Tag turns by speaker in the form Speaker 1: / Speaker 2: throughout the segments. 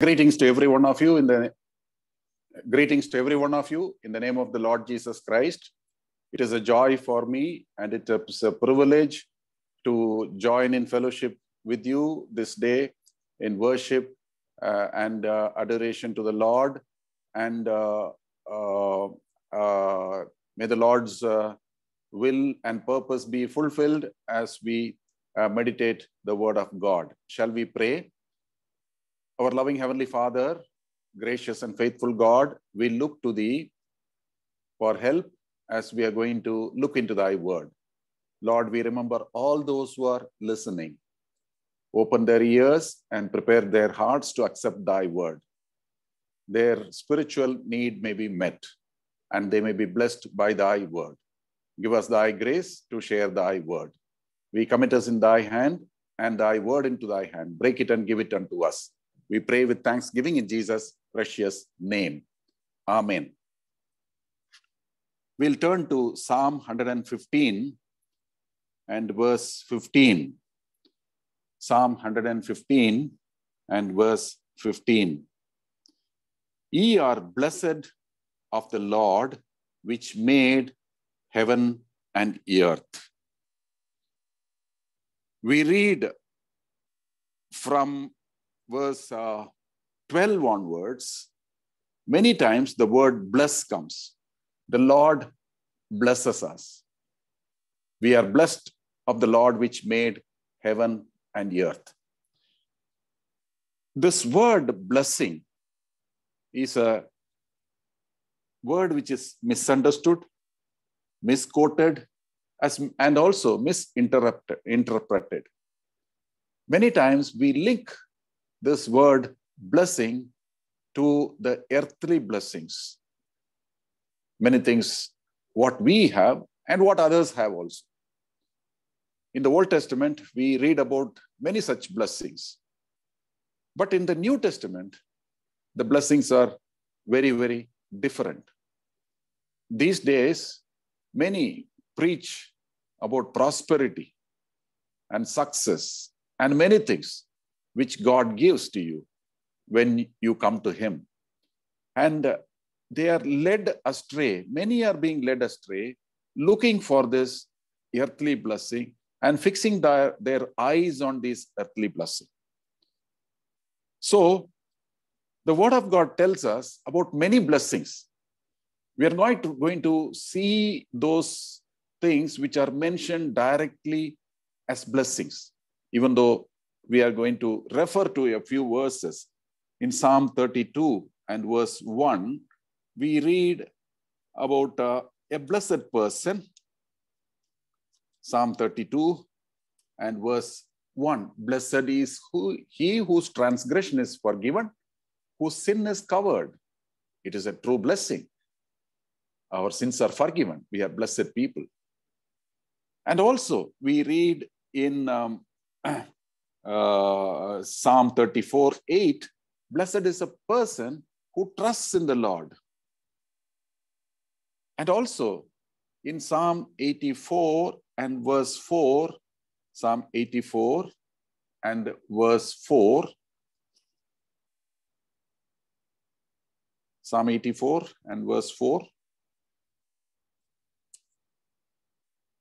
Speaker 1: Greetings to every one of you in the greetings to every one of you in the name of the Lord Jesus Christ. It is a joy for me and it is a privilege to join in fellowship with you this day in worship uh, and uh, adoration to the Lord. And uh, uh, uh may the Lord's uh, will and purpose be fulfilled as we meditate the word of God. Shall we pray? Our loving Heavenly Father, gracious and faithful God, we look to Thee for help as we are going to look into Thy Word. Lord, we remember all those who are listening. Open their ears and prepare their hearts to accept Thy Word. Their spiritual need may be met and they may be blessed by Thy Word. Give us Thy grace to share Thy Word. We commit us in Thy hand and Thy Word into Thy hand. Break it and give it unto us we pray with thanksgiving in Jesus' precious name. Amen. We'll turn to Psalm 115 and verse 15. Psalm 115 and verse 15. Ye are blessed of the Lord, which made heaven and earth. We read from verse uh, 12 onwards, many times the word bless comes. The Lord blesses us. We are blessed of the Lord which made heaven and earth. This word blessing is a word which is misunderstood, misquoted, as, and also misinterpreted. Many times we link this word blessing to the earthly blessings. Many things what we have and what others have also. In the Old Testament, we read about many such blessings. But in the New Testament, the blessings are very, very different. These days, many preach about prosperity and success and many things which God gives to you when you come to Him. And they are led astray. Many are being led astray, looking for this earthly blessing and fixing their, their eyes on this earthly blessing. So, the Word of God tells us about many blessings. We are not going to see those things which are mentioned directly as blessings, even though we are going to refer to a few verses. In Psalm 32 and verse 1, we read about uh, a blessed person. Psalm 32 and verse 1 Blessed is who, he whose transgression is forgiven, whose sin is covered. It is a true blessing. Our sins are forgiven. We are blessed people. And also, we read in um, uh, Psalm 34 8, blessed is a person who trusts in the Lord. And also in Psalm 84 and verse 4, Psalm 84 and verse 4, Psalm 84 and verse 4.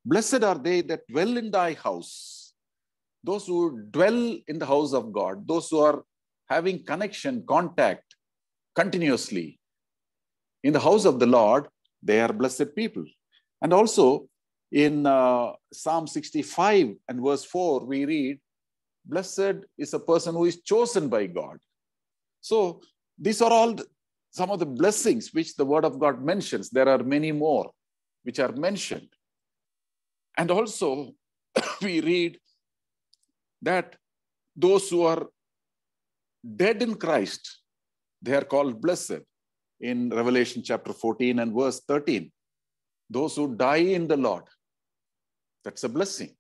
Speaker 1: Blessed are they that dwell in thy house those who dwell in the house of God, those who are having connection, contact continuously in the house of the Lord, they are blessed people. And also in uh, Psalm 65 and verse 4, we read, Blessed is a person who is chosen by God. So these are all some of the blessings which the word of God mentions. There are many more which are mentioned. And also, we read that those who are dead in Christ, they are called blessed in Revelation chapter 14 and verse 13. Those who die in the Lord, that's a blessing.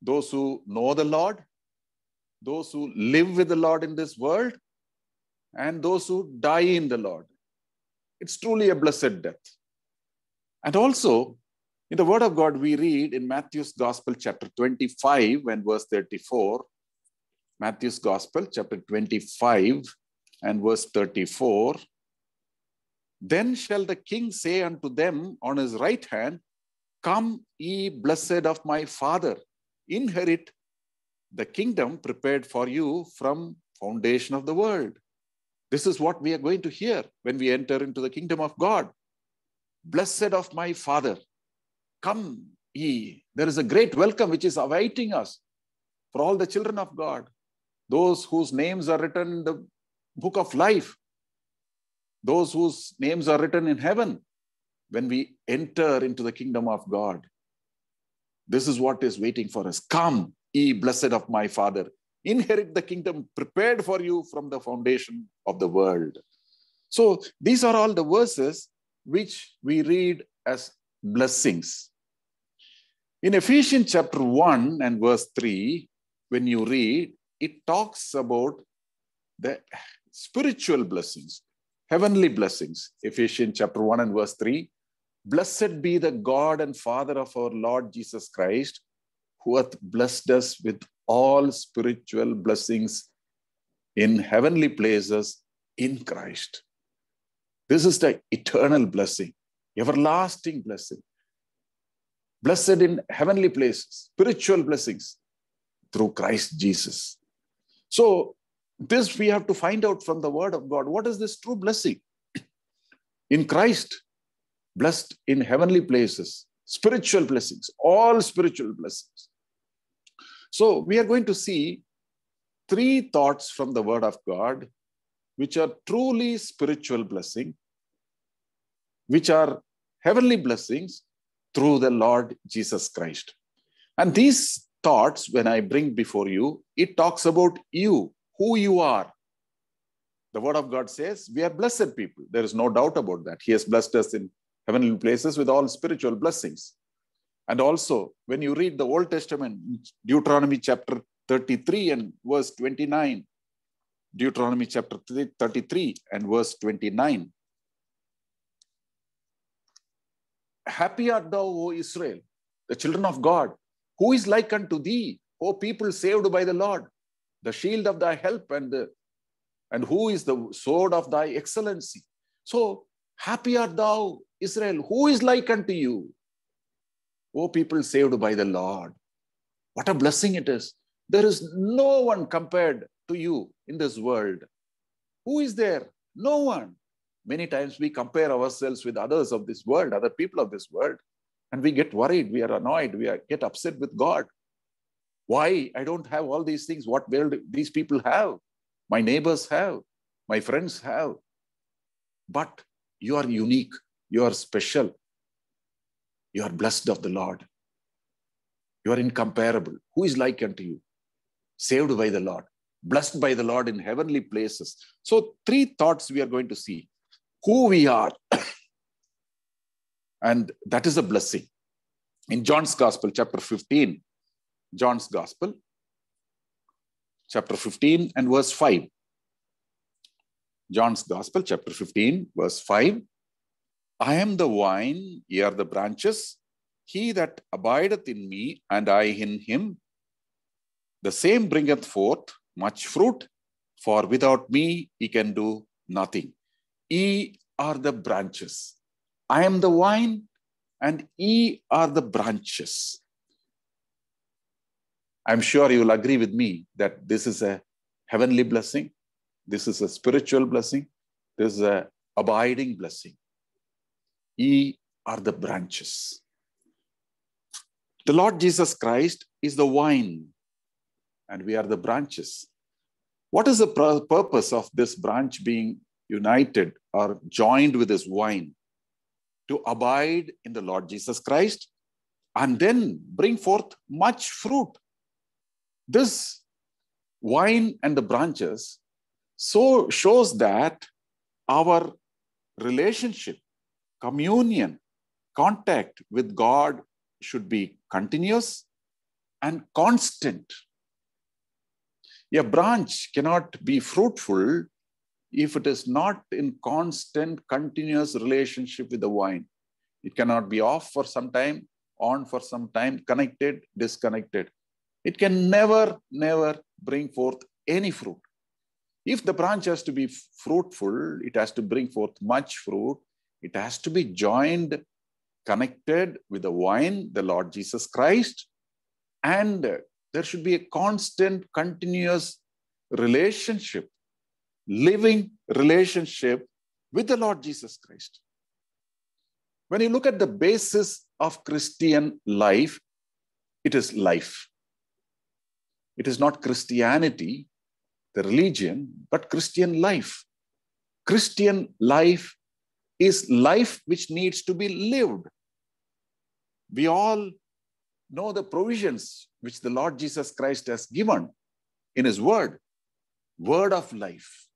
Speaker 1: Those who know the Lord, those who live with the Lord in this world, and those who die in the Lord. It's truly a blessed death. And also, in the Word of God, we read in Matthew's Gospel, chapter 25 and verse 34. Matthew's Gospel, chapter 25 and verse 34. Then shall the king say unto them on his right hand, Come, ye blessed of my father, inherit the kingdom prepared for you from foundation of the world. This is what we are going to hear when we enter into the kingdom of God. Blessed of my father. Come ye. There is a great welcome which is awaiting us for all the children of God, those whose names are written in the book of life, those whose names are written in heaven when we enter into the kingdom of God. This is what is waiting for us. Come, ye blessed of my Father, inherit the kingdom prepared for you from the foundation of the world. So these are all the verses which we read as blessings. In Ephesians chapter 1 and verse 3, when you read, it talks about the spiritual blessings, heavenly blessings. Ephesians chapter 1 and verse 3 Blessed be the God and Father of our Lord Jesus Christ, who hath blessed us with all spiritual blessings in heavenly places in Christ. This is the eternal blessing, everlasting blessing blessed in heavenly places, spiritual blessings through Christ Jesus. So, this we have to find out from the Word of God. What is this true blessing? In Christ, blessed in heavenly places, spiritual blessings, all spiritual blessings. So, we are going to see three thoughts from the Word of God, which are truly spiritual blessing, which are heavenly blessings, through the Lord Jesus Christ. And these thoughts, when I bring before you, it talks about you, who you are. The Word of God says we are blessed people. There is no doubt about that. He has blessed us in heavenly places with all spiritual blessings. And also, when you read the Old Testament, Deuteronomy chapter 33 and verse 29, Deuteronomy chapter 33 and verse 29, happy art thou, O Israel, the children of God, who is like unto thee, O people saved by the Lord, the shield of thy help, and, the, and who is the sword of thy excellency? So, happy art thou, Israel, who is like unto you, O people saved by the Lord. What a blessing it is. There is no one compared to you in this world. Who is there? No one many times we compare ourselves with others of this world, other people of this world, and we get worried, we are annoyed, we are, get upset with God. Why I don't have all these things? What will these people have? My neighbors have, my friends have. But you are unique, you are special, you are blessed of the Lord. You are incomparable. Who is like unto you? Saved by the Lord, blessed by the Lord in heavenly places. So, three thoughts we are going to see who we are. and that is a blessing. In John's Gospel, chapter 15, John's Gospel, chapter 15 and verse 5. John's Gospel, chapter 15, verse 5. I am the vine, ye are the branches. He that abideth in me, and I in him, the same bringeth forth much fruit, for without me he can do nothing ye are the branches. I am the vine, and ye are the branches. I'm sure you'll agree with me that this is a heavenly blessing. This is a spiritual blessing. This is an abiding blessing. Ye are the branches. The Lord Jesus Christ is the vine, and we are the branches. What is the purpose of this branch being united or joined with his vine to abide in the Lord Jesus Christ and then bring forth much fruit. This vine and the branches so shows that our relationship, communion, contact with God should be continuous and constant. A branch cannot be fruitful if it is not in constant, continuous relationship with the wine. It cannot be off for some time, on for some time, connected, disconnected. It can never, never bring forth any fruit. If the branch has to be fruitful, it has to bring forth much fruit. It has to be joined, connected with the wine, the Lord Jesus Christ. And there should be a constant, continuous relationship living relationship with the Lord Jesus Christ. When you look at the basis of Christian life, it is life. It is not Christianity, the religion, but Christian life. Christian life is life which needs to be lived. We all know the provisions which the Lord Jesus Christ has given in His Word, Word of life.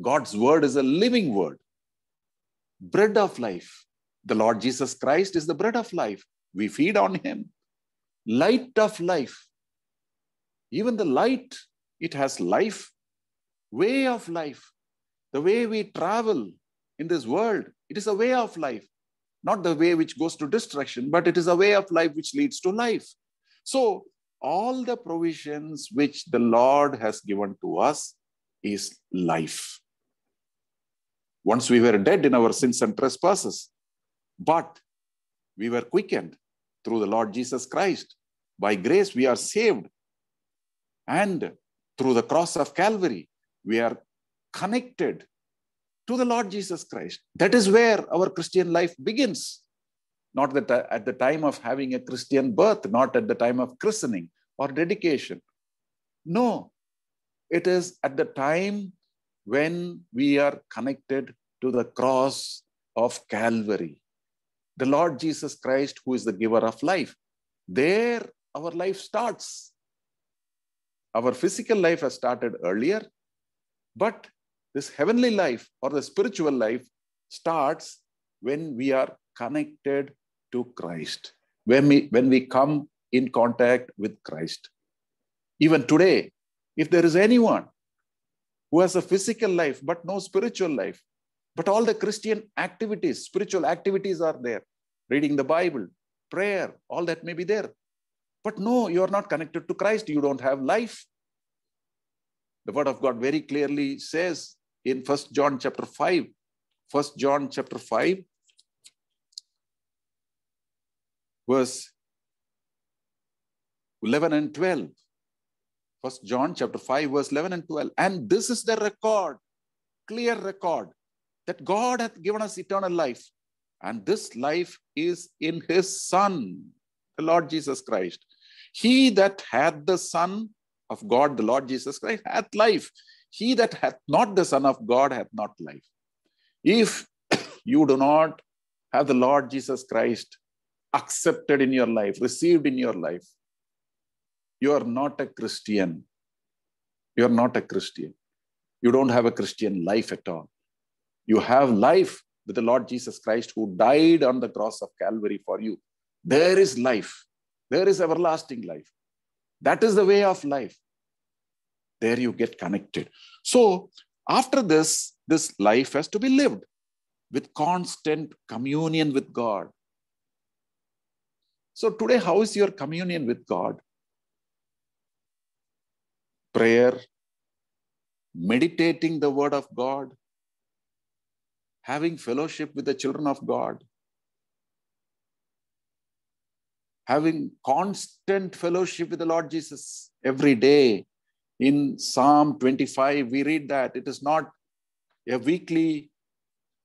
Speaker 1: God's word is a living word, bread of life. The Lord Jesus Christ is the bread of life. We feed on him, light of life. Even the light, it has life, way of life. The way we travel in this world, it is a way of life, not the way which goes to destruction, but it is a way of life which leads to life. So, all the provisions which the Lord has given to us is life. Once we were dead in our sins and trespasses, but we were quickened through the Lord Jesus Christ. By grace, we are saved. And through the cross of Calvary, we are connected to the Lord Jesus Christ. That is where our Christian life begins. Not that uh, at the time of having a Christian birth, not at the time of christening or dedication. No, it is at the time when we are connected to the cross of Calvary. The Lord Jesus Christ, who is the giver of life, there our life starts. Our physical life has started earlier, but this heavenly life or the spiritual life starts when we are connected to Christ, when we, when we come in contact with Christ. Even today, if there is anyone who has a physical life but no spiritual life. But all the Christian activities, spiritual activities are there reading the Bible, prayer, all that may be there. But no, you are not connected to Christ. You don't have life. The word of God very clearly says in First John chapter 5, 1 John chapter 5, verse 11 and 12 First John chapter 5, verse 11 and 12. And this is the record, clear record, that God hath given us eternal life. And this life is in his Son, the Lord Jesus Christ. He that hath the Son of God, the Lord Jesus Christ, hath life. He that hath not the Son of God hath not life. If you do not have the Lord Jesus Christ accepted in your life, received in your life, you are not a Christian. You are not a Christian. You don't have a Christian life at all. You have life with the Lord Jesus Christ who died on the cross of Calvary for you. There is life. There is everlasting life. That is the way of life. There you get connected. So, after this, this life has to be lived with constant communion with God. So, today, how is your communion with God? prayer, meditating the word of God, having fellowship with the children of God, having constant fellowship with the Lord Jesus every day. In Psalm 25, we read that it is not a weekly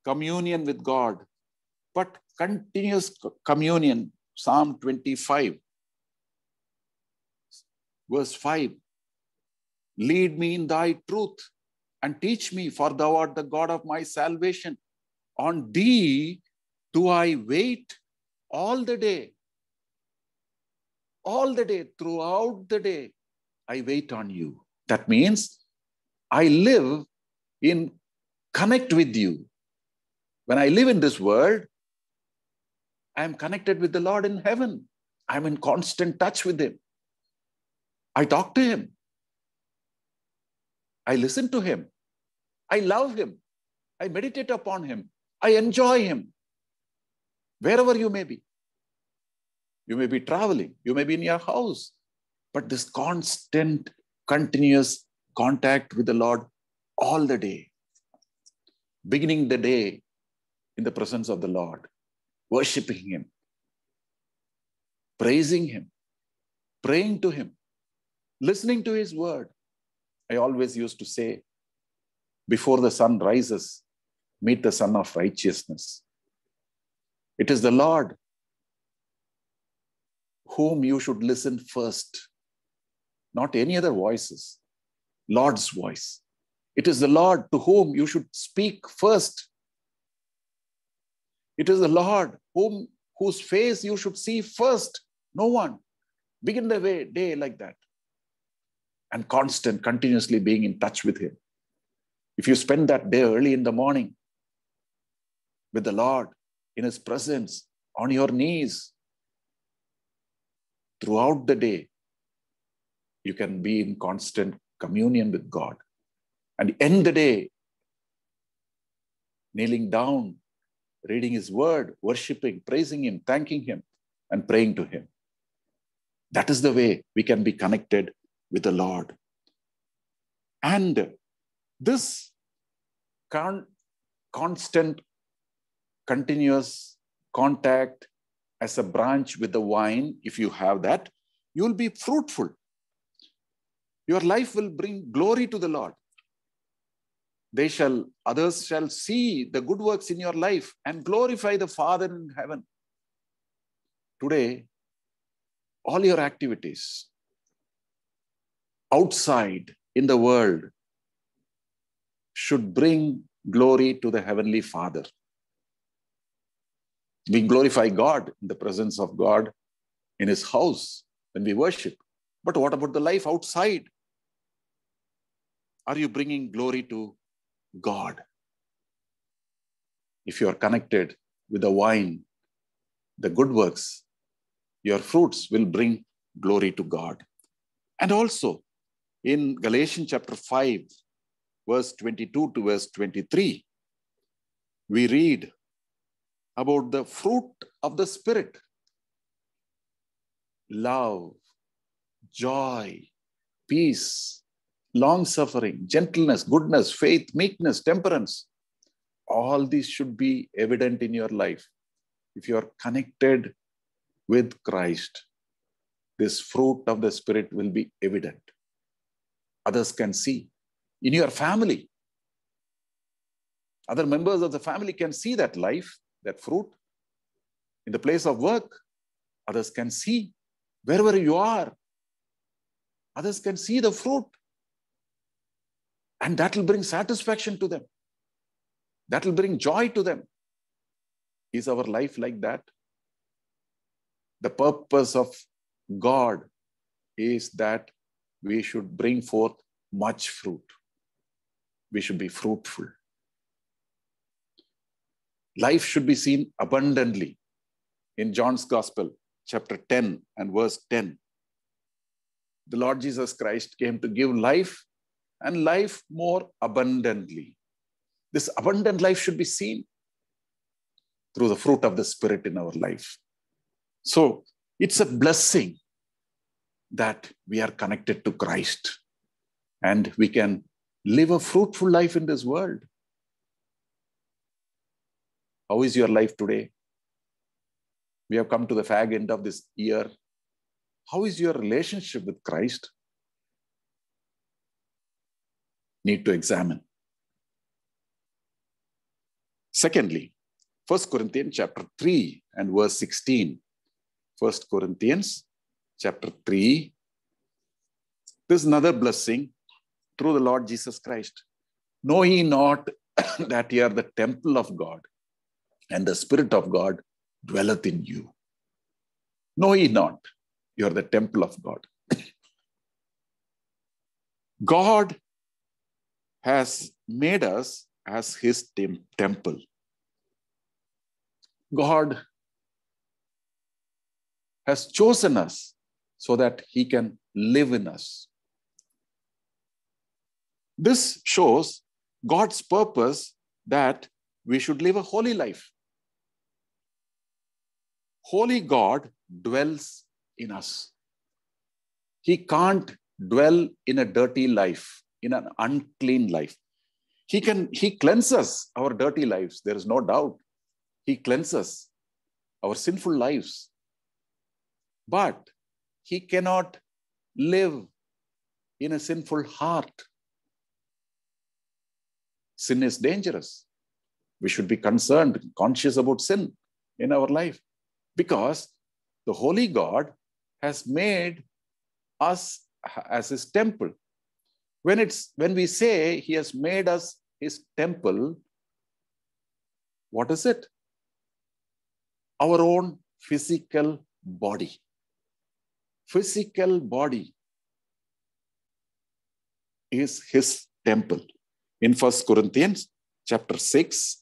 Speaker 1: communion with God, but continuous communion. Psalm 25, verse 5 Lead me in thy truth and teach me, for thou art the God of my salvation. On thee do I wait all the day. All the day, throughout the day, I wait on you. That means I live in connect with you. When I live in this world, I am connected with the Lord in heaven. I'm in constant touch with Him. I talk to Him. I listen to him. I love him. I meditate upon him. I enjoy him. Wherever you may be. You may be traveling. You may be in your house. But this constant, continuous contact with the Lord all the day, beginning the day in the presence of the Lord, worshiping Him, praising Him, praying to Him, listening to His word, I always used to say, before the sun rises, meet the Son of Righteousness. It is the Lord whom you should listen first, not any other voices, Lord's voice. It is the Lord to whom you should speak first. It is the Lord whom, whose face you should see first, no one. Begin the way, day like that and constant, continuously being in touch with Him. If you spend that day early in the morning with the Lord in His presence, on your knees, throughout the day, you can be in constant communion with God. And end the day kneeling down, reading His Word, worshiping, praising Him, thanking Him, and praying to Him. That is the way we can be connected with the Lord. And this con- constant, continuous contact as a branch with the vine, if you have that, you will be fruitful. Your life will bring glory to the Lord. They shall, others shall see the good works in your life and glorify the Father in heaven. Today, all your activities, outside in the world should bring glory to the Heavenly Father. We glorify God in the presence of God in His house when we worship. But what about the life outside? Are you bringing glory to God? If you are connected with the wine, the good works, your fruits will bring glory to God. And also, in Galatians chapter 5, verse 22 to verse 23, we read about the fruit of the Spirit love, joy, peace, long suffering, gentleness, goodness, faith, meekness, temperance. All these should be evident in your life if you are connected with Christ. This fruit of the Spirit will be evident others can see. In your family, other members of the family can see that life, that fruit. In the place of work, others can see. Wherever you are, others can see the fruit. And that will bring satisfaction to them. That will bring joy to them. Is our life like that? The purpose of God is that we should bring forth much fruit. We should be fruitful. Life should be seen abundantly. In John's Gospel, chapter 10 and verse 10, the Lord Jesus Christ came to give life and life more abundantly. This abundant life should be seen through the fruit of the Spirit in our life. So it's a blessing that we are connected to Christ and we can live a fruitful life in this world. How is your life today? We have come to the fag end of this year. How is your relationship with Christ? Need to examine. Secondly, 1 Corinthians chapter 3 and verse 16. 1 Corinthians chapter 3. This is another blessing through the Lord Jesus Christ. Know ye not that ye are the temple of God, and the Spirit of God dwelleth in you? Know ye not, you are the temple of God. God has made us as his tem- temple. God has chosen us so that he can live in us. This shows God's purpose that we should live a holy life. Holy God dwells in us. He can't dwell in a dirty life, in an unclean life. He can he cleanses our dirty lives, there is no doubt. He cleanses our sinful lives. But he cannot live in a sinful heart. Sin is dangerous. We should be concerned, conscious about sin in our life because the Holy God has made us as his temple. When, it's, when we say he has made us his temple, what is it? Our own physical body physical body is his temple. In First Corinthians chapter 6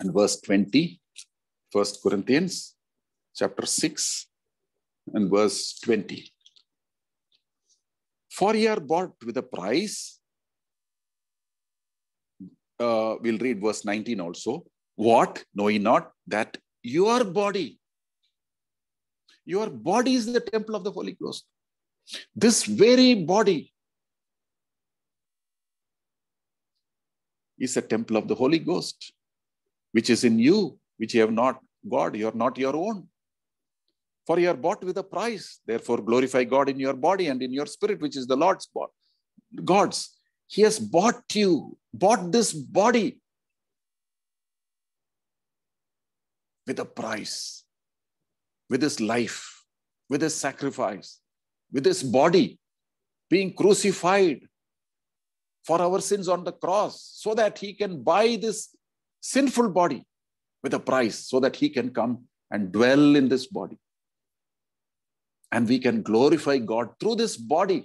Speaker 1: and verse 20, 1 Corinthians chapter 6 and verse 20. For you are bought with a price. Uh, we'll read verse 19 also. What? Know ye not that your body your body is the temple of the Holy Ghost. This very body is a temple of the Holy Ghost, which is in you, which you have not God, you are not your own. For you are bought with a price. Therefore, glorify God in your body and in your spirit, which is the Lord's body. God's. He has bought you, bought this body with a price with his life, with his sacrifice, with his body being crucified for our sins on the cross, so that he can buy this sinful body with a price, so that he can come and dwell in this body. And we can glorify God through this body,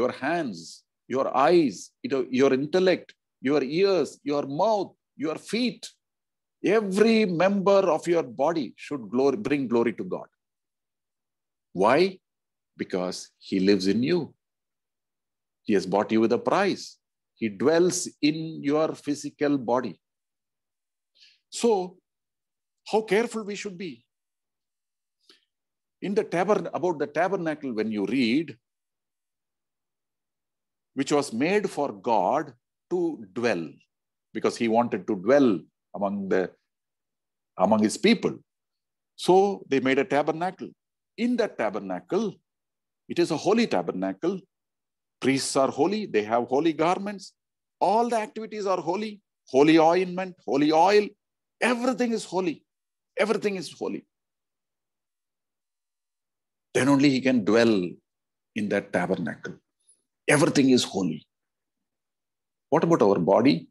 Speaker 1: your hands, your eyes, your intellect, your ears, your mouth, your feet, Every member of your body should glory, bring glory to God. Why? Because He lives in you. He has bought you with a price. He dwells in your physical body. So, how careful we should be. In the tabernacle, about the tabernacle, when you read, which was made for God to dwell, because he wanted to dwell among the among his people. So they made a tabernacle. In that tabernacle, it is a holy tabernacle. Priests are holy, they have holy garments. All the activities are holy. Holy ointment, holy oil, everything is holy. Everything is holy. Then only he can dwell in that tabernacle. Everything is holy. What about our body?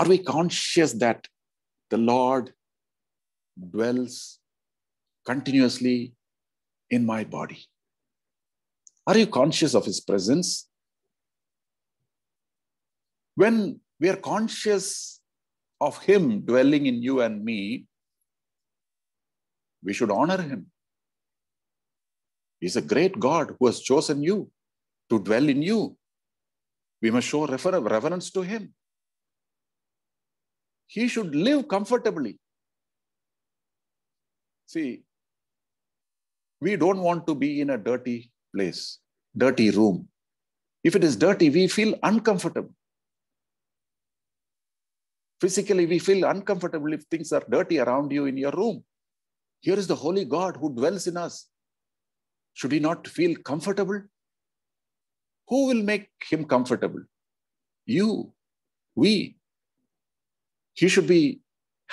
Speaker 1: Are we conscious that the Lord dwells continuously in my body? Are you conscious of His presence? When we are conscious of Him dwelling in you and me, we should honor Him. He's a great God who has chosen you to dwell in you. We must show reverence to Him. He should live comfortably. See, we don't want to be in a dirty place, dirty room. If it is dirty, we feel uncomfortable. Physically, we feel uncomfortable if things are dirty around you in your room. Here is the Holy God who dwells in us. Should he not feel comfortable? Who will make him comfortable? You, we. He should be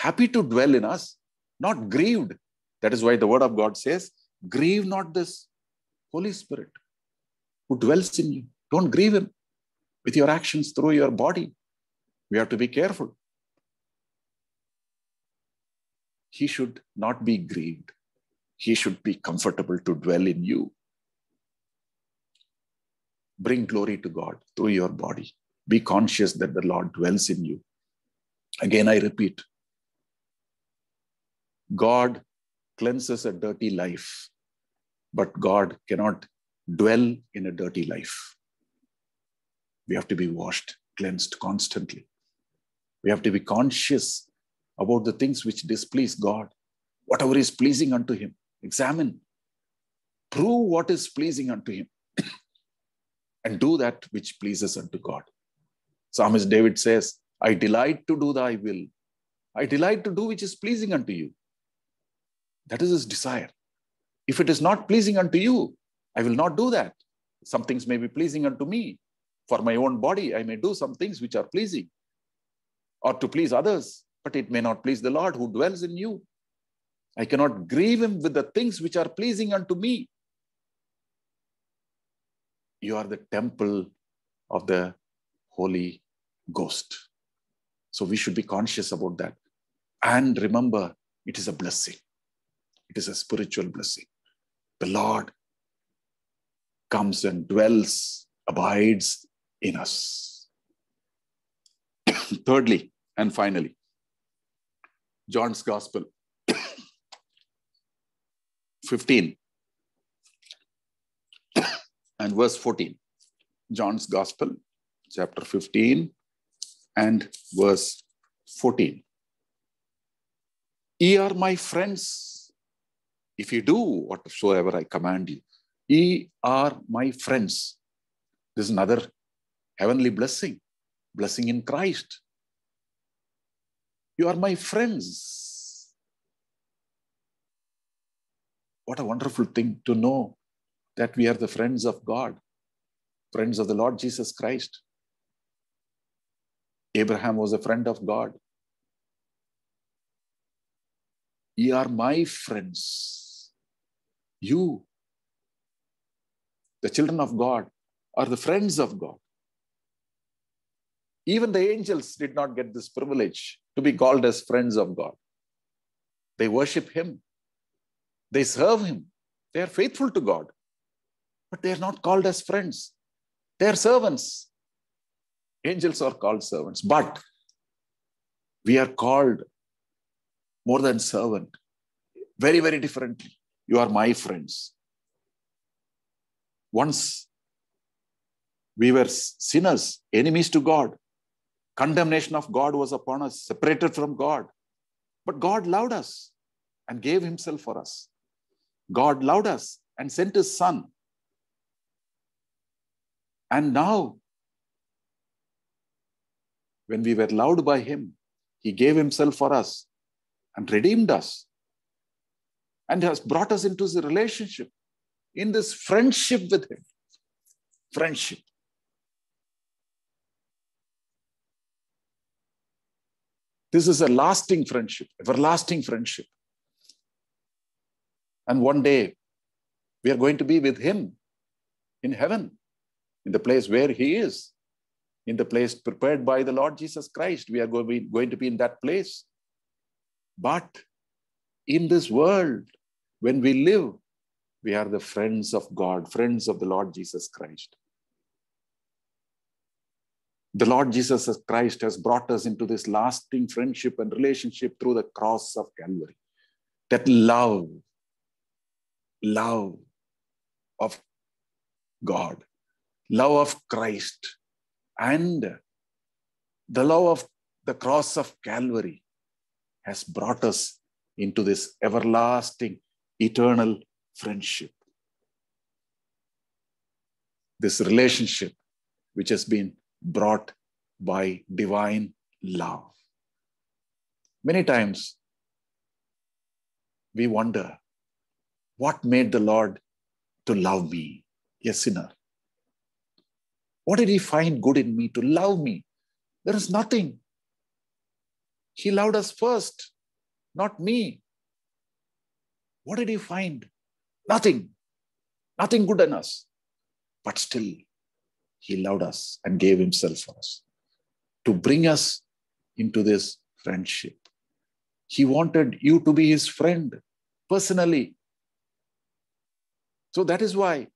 Speaker 1: happy to dwell in us, not grieved. That is why the word of God says, Grieve not this Holy Spirit who dwells in you. Don't grieve him with your actions through your body. We have to be careful. He should not be grieved. He should be comfortable to dwell in you. Bring glory to God through your body. Be conscious that the Lord dwells in you Again, I repeat God cleanses a dirty life, but God cannot dwell in a dirty life. We have to be washed, cleansed constantly. We have to be conscious about the things which displease God, whatever is pleasing unto Him. Examine, prove what is pleasing unto Him, and do that which pleases unto God. Psalmist David says, I delight to do thy will. I delight to do which is pleasing unto you. That is his desire. If it is not pleasing unto you, I will not do that. Some things may be pleasing unto me. For my own body, I may do some things which are pleasing or to please others, but it may not please the Lord who dwells in you. I cannot grieve him with the things which are pleasing unto me. You are the temple of the Holy Ghost. So we should be conscious about that. And remember, it is a blessing, it is a spiritual blessing. The Lord comes and dwells, abides in us. Thirdly, and finally, John's Gospel 15 and verse 14. John's Gospel, chapter 15 and verse 14. Ye are my friends, if you do whatsoever I command you. Ye are my friends. This is another heavenly blessing, blessing in Christ. You are my friends. What a wonderful thing to know that we are the friends of God, friends of the Lord Jesus Christ. Abraham was a friend of God. Ye are my friends. You, the children of God, are the friends of God. Even the angels did not get this privilege to be called as friends of God. They worship Him, they serve Him, they are faithful to God, but they are not called as friends, they are servants. Angels are called servants, but we are called more than servant, very, very differently. You are my friends. Once we were sinners, enemies to God. Condemnation of God was upon us, separated from God. But God loved us and gave Himself for us. God loved us and sent His Son. And now when we were loved by Him, He gave Himself for us and redeemed us and has brought us into the relationship, in this friendship with Him. Friendship. This is a lasting friendship, everlasting friendship. And one day, we are going to be with Him in heaven, in the place where He is in the place prepared by the Lord Jesus Christ. We are going to be in that place. But in this world, when we live, we are the friends of God, friends of the Lord Jesus Christ. The Lord Jesus Christ has brought us into this lasting friendship and relationship through the cross of Calvary. That love, love of God, love of Christ and the love of the cross of Calvary has brought us into this everlasting, eternal friendship. This relationship, which has been brought by divine love. Many times we wonder what made the Lord to love me, a sinner? What did he find good in me to love me? There is nothing. He loved us first, not me. What did he find? Nothing. Nothing good in us. But still, he loved us and gave himself for us to bring us into this friendship. He wanted you to be his friend personally. So that is why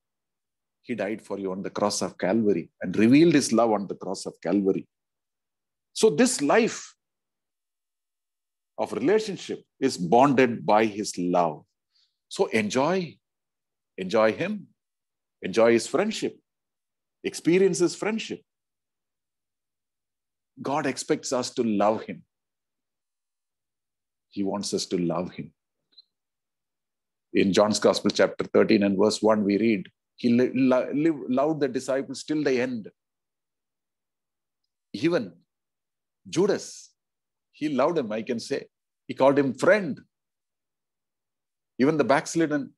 Speaker 1: he died for you on the cross of Calvary and revealed his love on the cross of Calvary. So, this life of relationship is bonded by his love. So, enjoy. Enjoy him. Enjoy his friendship. Experience his friendship. God expects us to love him. He wants us to love him. In John's Gospel, chapter 13 and verse 1, we read, he loved the disciples till the end. Even Judas, he loved him, I can say. He called him friend. Even the backslidden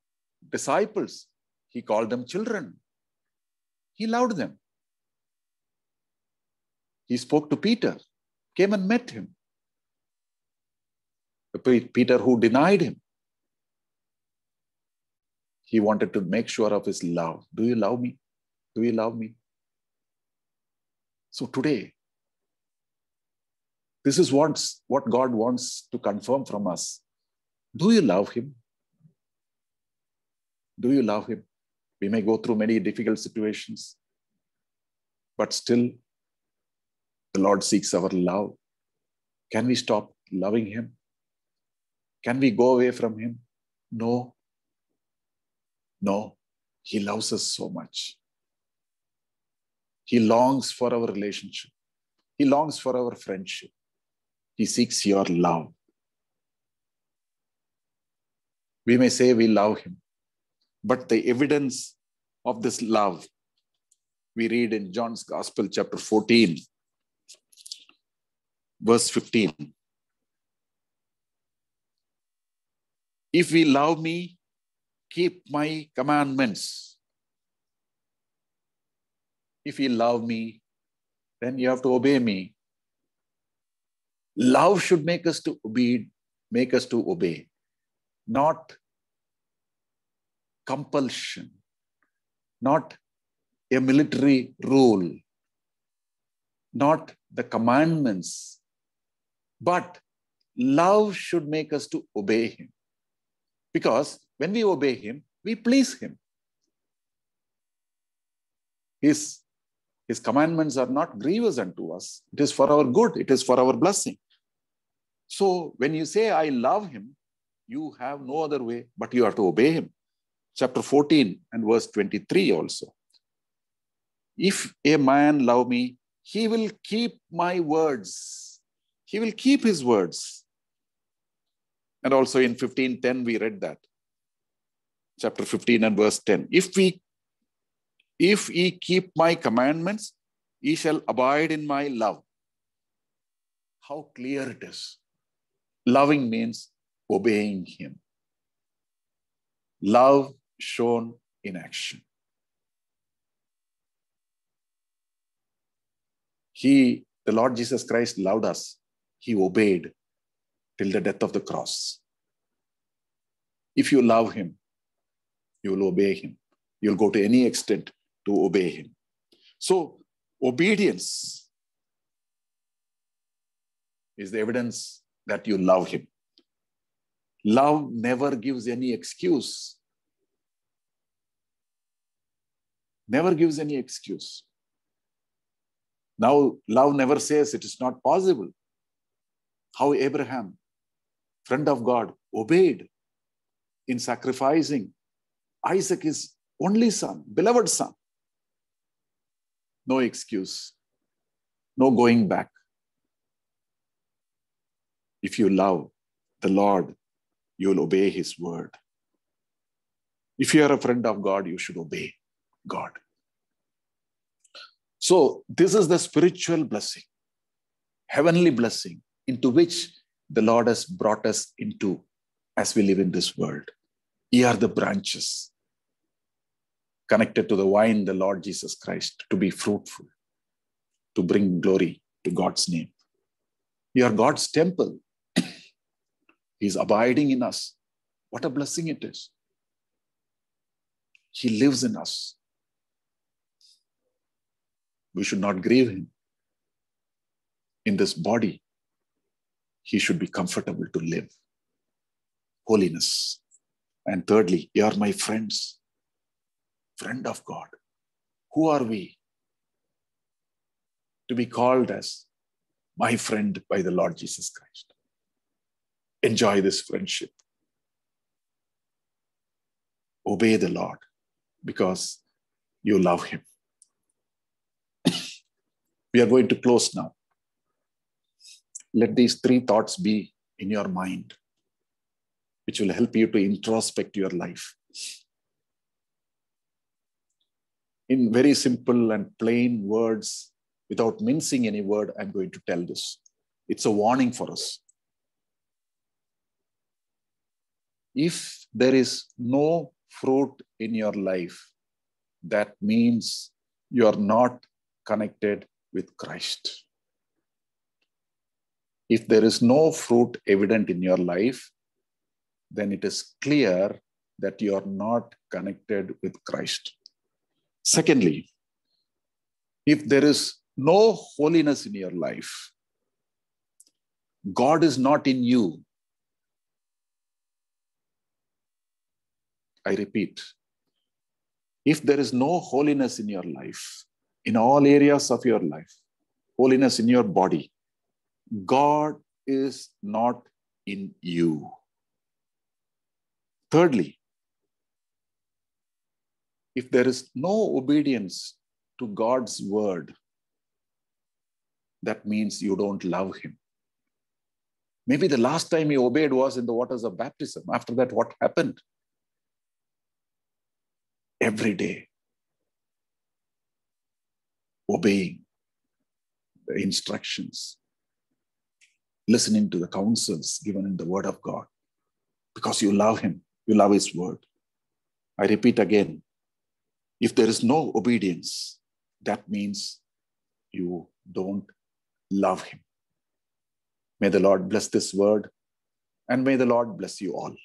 Speaker 1: disciples, he called them children. He loved them. He spoke to Peter, came and met him. Peter, who denied him, he wanted to make sure of his love. Do you love me? Do you love me? So today, this is what what God wants to confirm from us. Do you love Him? Do you love Him? We may go through many difficult situations, but still, the Lord seeks our love. Can we stop loving Him? Can we go away from Him? No. No, He loves us so much. He longs for our relationship, He longs for our friendship. He seeks your love. We may say we love Him, but the evidence of this love we read in John's Gospel, chapter 14, verse 15. If we love me, keep my commandments. If you love me, then you have to obey me. Love should make us to obey, make us to obey, not compulsion, not a military rule, not the commandments, but love should make us to obey him. Because when we obey him, we please him. His, his commandments are not grievous unto us. It is for our good. It is for our blessing. So when you say, I love him, you have no other way, but you have to obey him. Chapter 14 and verse 23 also. If a man love me, he will keep my words. He will keep his words. And also in 1510, we read that chapter 15 and verse 10. If we if ye keep my commandments, ye shall abide in my love. How clear it is. Loving means obeying him. Love shown in action. He, the Lord Jesus Christ, loved us. He obeyed till the death of the cross. If you love him, you will obey him. You'll go to any extent to obey him. So, obedience is the evidence that you love him. Love never gives any excuse. Never gives any excuse. Now, love never says it is not possible. How Abraham, friend of God, obeyed in sacrificing Isaac, is only son, beloved son. No excuse, no going back. If you love the Lord, you will obey his word. If you are a friend of God, you should obey God. So, this is the spiritual blessing, heavenly blessing into which the Lord has brought us into as we live in this world. We are the branches connected to the vine, the Lord Jesus Christ, to be fruitful, to bring glory to God's name. You are God's temple. He's abiding in us. What a blessing it is. He lives in us. We should not grieve Him. In this body, He should be comfortable to live. Holiness. And thirdly, you are my friends friend of God. Who are we to be called as my friend by the Lord Jesus Christ? Enjoy this friendship. Obey the Lord because you love Him. we are going to close now. Let these three thoughts be in your mind, which will help you to introspect your life in very simple and plain words, without mincing any word, I'm going to tell this. It's a warning for us. If there is no fruit in your life, that means you are not connected with Christ. If there is no fruit evident in your life, then it is clear that you are not connected with Christ. Secondly, if there is no holiness in your life, God is not in you. I repeat, if there is no holiness in your life, in all areas of your life, holiness in your body, God is not in you. Thirdly, if there is no obedience to God's word, that means you don't love Him. Maybe the last time He obeyed was in the waters of baptism. After that, what happened? Every day, obeying the instructions, listening to the counsels given in the Word of God, because you love Him, you love His Word. I repeat again if there is no obedience, that means you don't love him. May the Lord bless this word and may the Lord bless you all.